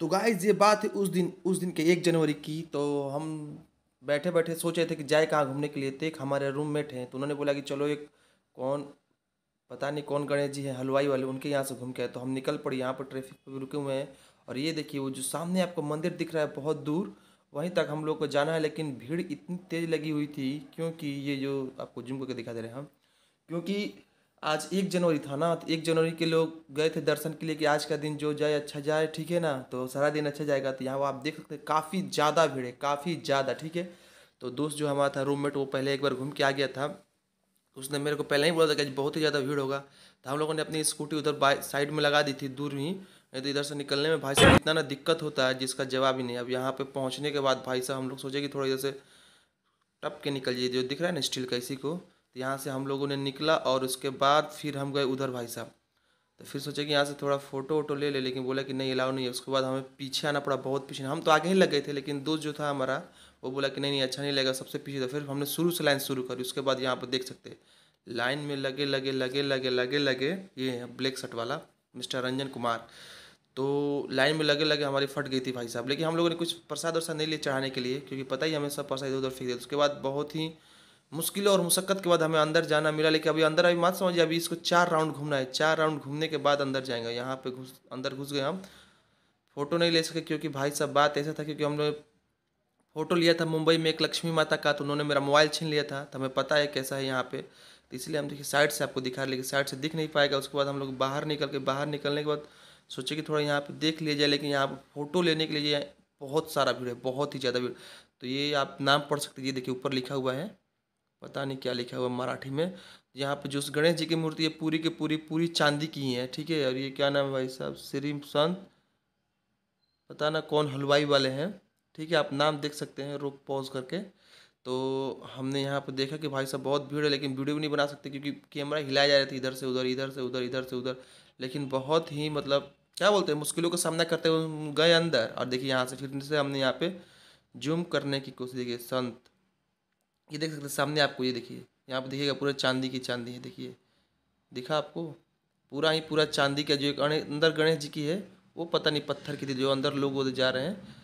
तो गाय ये बात है उस दिन उस दिन के एक जनवरी की तो हम बैठे बैठे सोच रहे थे कि जाए कहाँ घूमने के लिए तो एक हमारे रूममेट हैं तो उन्होंने बोला कि चलो एक कौन पता नहीं कौन गणेश जी हैं हलवाई वाले उनके यहाँ से घूम के आए तो हम निकल पड़े यहाँ पर ट्रैफिक पर रुके हुए हैं और ये देखिए वो जो सामने आपको मंदिर दिख रहा है बहुत दूर वहीं तक हम लोग को जाना है लेकिन भीड़ इतनी तेज़ लगी हुई थी क्योंकि ये जो आपको जिम करके दिखा दे रहे हैं हम क्योंकि आज एक जनवरी था ना तो एक जनवरी के लोग गए थे दर्शन के लिए कि आज का दिन जो जाए अच्छा जाए ठीक है ना तो सारा दिन अच्छा जाएगा तो यहाँ वो आप देख सकते हैं काफ़ी ज़्यादा भीड़ है काफ़ी ज़्यादा ठीक है तो दोस्त जो हमारा था रूममेट वो पहले एक बार घूम के आ गया था उसने मेरे को पहले ही बोला था कि आज बहुत ही ज़्यादा भीड़ होगा तो हम लोगों ने अपनी स्कूटी उधर साइड में लगा दी थी दूर ही नहीं तो इधर से निकलने में भाई साहब इतना ना दिक्कत होता है जिसका जवाब ही नहीं अब यहाँ पर पहुँचने के बाद भाई साहब हम लोग सोचे कि थोड़ा इधर से टप के निकल जाइए जो दिख रहा है ना स्टील का इसी को तो यहाँ से हम लोगों ने निकला और उसके बाद फिर हम गए उधर भाई साहब तो फिर सोचे कि यहाँ से थोड़ा फ़ोटो वोटो ले ले लेकिन बोला कि नहीं अलाउ नहीं है उसके बाद हमें पीछे आना पड़ा बहुत पीछे हम तो आगे ही लग गए थे लेकिन दोस्त जो था हमारा वो बोला कि नहीं नहीं अच्छा नहीं लगेगा सबसे पीछे था तो फिर हमने शुरू से लाइन शुरू करी उसके बाद यहाँ पर देख सकते लाइन में लगे लगे लगे लगे लगे लगे ये ब्लैक शर्ट वाला मिस्टर रंजन कुमार तो लाइन में लगे लगे हमारी फट गई थी भाई साहब लेकिन हम लोगों ने कुछ प्रसाद वरसाद नहीं लिए चढ़ाने के लिए क्योंकि पता ही हमें सब प्रसाद इधर उधर फेंक दिया उसके बाद बहुत ही मुश्किलों और मुशक्क़त के बाद हमें अंदर जाना मिला लेकिन अभी अंदर अभी मत समझिए अभी इसको चार राउंड घूमना है चार राउंड घूमने के बाद अंदर जाएंगे यहाँ पे घुस अंदर घुस गए हम फ़ोटो नहीं ले सके क्योंकि भाई साहब बात ऐसा था क्योंकि हमने फ़ोटो लिया था मुंबई में एक लक्ष्मी माता का तो उन्होंने मेरा मोबाइल छीन लिया था तो हमें पता है कैसा है यहाँ पे तो इसलिए हम देखिए साइड से आपको दिखा रहे लेकिन साइड से दिख नहीं पाएगा उसके बाद हम लोग बाहर निकल के बाहर निकलने के बाद सोचे कि थोड़ा यहाँ पे देख लिया जाए लेकिन यहाँ पर फ़ोटो लेने के लिए बहुत सारा भीड़ है बहुत ही ज़्यादा भीड़ तो ये आप नाम पढ़ सकते ये देखिए ऊपर लिखा हुआ है पता नहीं क्या लिखा हुआ मराठी में यहाँ पे जो गणेश जी की मूर्ति है पूरी की पूरी पूरी चांदी की है ठीक है और ये क्या नाम है भाई साहब श्री संत पता ना कौन हलवाई वाले हैं ठीक है आप नाम देख सकते हैं रोक पॉज करके तो हमने यहाँ पर देखा कि भाई साहब बहुत भीड़ है लेकिन वीडियो भी नहीं बना सकते क्योंकि कैमरा हिलाया जा रहा था इधर से उधर इधर से उधर इधर से उधर लेकिन बहुत ही मतलब क्या बोलते हैं मुश्किलों का सामना करते हुए गए अंदर और देखिए यहाँ से फिर से हमने यहाँ पे जूम करने की कोशिश की संत ये देख सकते सामने आपको ये देखिए यहाँ पर देखिएगा पूरा चांदी की चांदी है देखिए दिखा आपको पूरा ही पूरा चांदी का जो एक अंदर गणेश जी की है वो पता नहीं पत्थर की थी जो अंदर लोग वो जा रहे हैं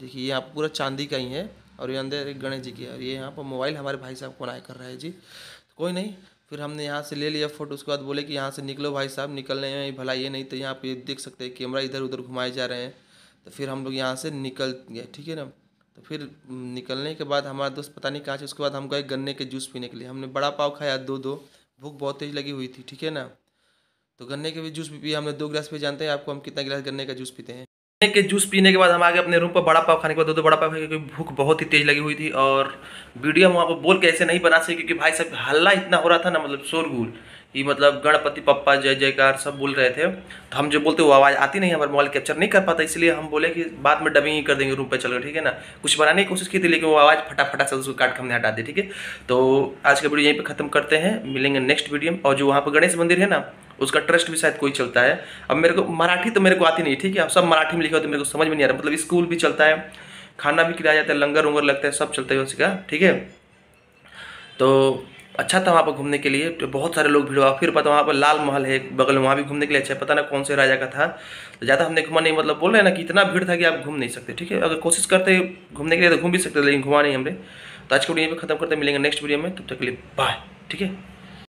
देखिए यहाँ पूरा चांदी का ही है और ये अंदर एक गणेश जी की है और ये यहाँ पर मोबाइल हमारे भाई साहब को बनाया कर रहा है जी तो कोई नहीं फिर हमने यहाँ से ले लिया फ़ोटो उसके बाद बोले कि यहाँ से निकलो भाई साहब निकलने में भला ये नहीं तो यहाँ पर देख सकते हैं कैमरा इधर उधर घुमाए जा रहे हैं तो फिर हम लोग यहाँ से निकल गए ठीक है ना तो फिर निकलने के बाद हमारा दोस्त पता नहीं कहाँ से उसके बाद हम गए गन्ने के जूस पीने के लिए हमने बड़ा पाव खाया दो दो भूख बहुत तेज़ लगी हुई थी ठीक है ना तो गन्ने के भी जूस भी पिया हमने दो गिलास भी जानते हैं आपको हम कितना गिलास गन्ने का जूस पीते हैं गन्ने के जूस पीने के बाद हम आगे अपने रूम पर बड़ा पाव खाने के बाद दो दो बड़ा पाव खाने क्योंकि भूख बहुत ही तेज़ लगी हुई थी और वीडियो हम वहाँ पर बोल के ऐसे नहीं बना सके क्योंकि भाई साहब हल्ला इतना हो रहा था ना मतलब शोरगुल कि मतलब गणपति पप्पा जय जयकार सब बोल रहे थे तो हम जो बोलते वो आवाज़ आती नहीं हमारे मोबाइल कैप्चर नहीं कर पाता इसलिए हम बोले कि बाद में डबिंग ही कर देंगे रूम पे चल ठीक है ना कुछ बनाने की कोशिश की थी लेकिन वो आवाज़ फटाफटा से उसको काट के हमने हटा दी ठीक है तो आज का वीडियो यहीं पर ख़त्म करते हैं मिलेंगे नेक्स्ट वीडियो और जो वहाँ पर गणेश मंदिर है ना उसका ट्रस्ट भी शायद कोई चलता है अब मेरे को मराठी तो मेरे को आती नहीं ठीक है अब सब मराठी में लिखा हो तो मेरे को समझ में नहीं आ रहा मतलब स्कूल भी चलता है खाना भी खिलाया जाता है लंगर उंगर लगता है सब चलता है उसका ठीक है तो अच्छा था वहाँ पर घूमने के लिए तो बहुत सारे लोग भीड़ हुआ फिर पता वहाँ पर लाल महल है बगल में वहाँ भी घूमने के लिए अच्छा है पता ना कौन से राजा का था तो ज़्यादा हमने घुमा नहीं मतलब बोल रहे ना कि इतना भीड़ था कि आप घूम नहीं सकते ठीक है अगर कोशिश करते घूमने के लिए तो घूम भी सकते लेकिन घुमा नहीं हमने तो आज के वीडियो में खत्म करते मिलेंगे नेक्स्ट वीडियो में तब तक के लिए बाय ठीक है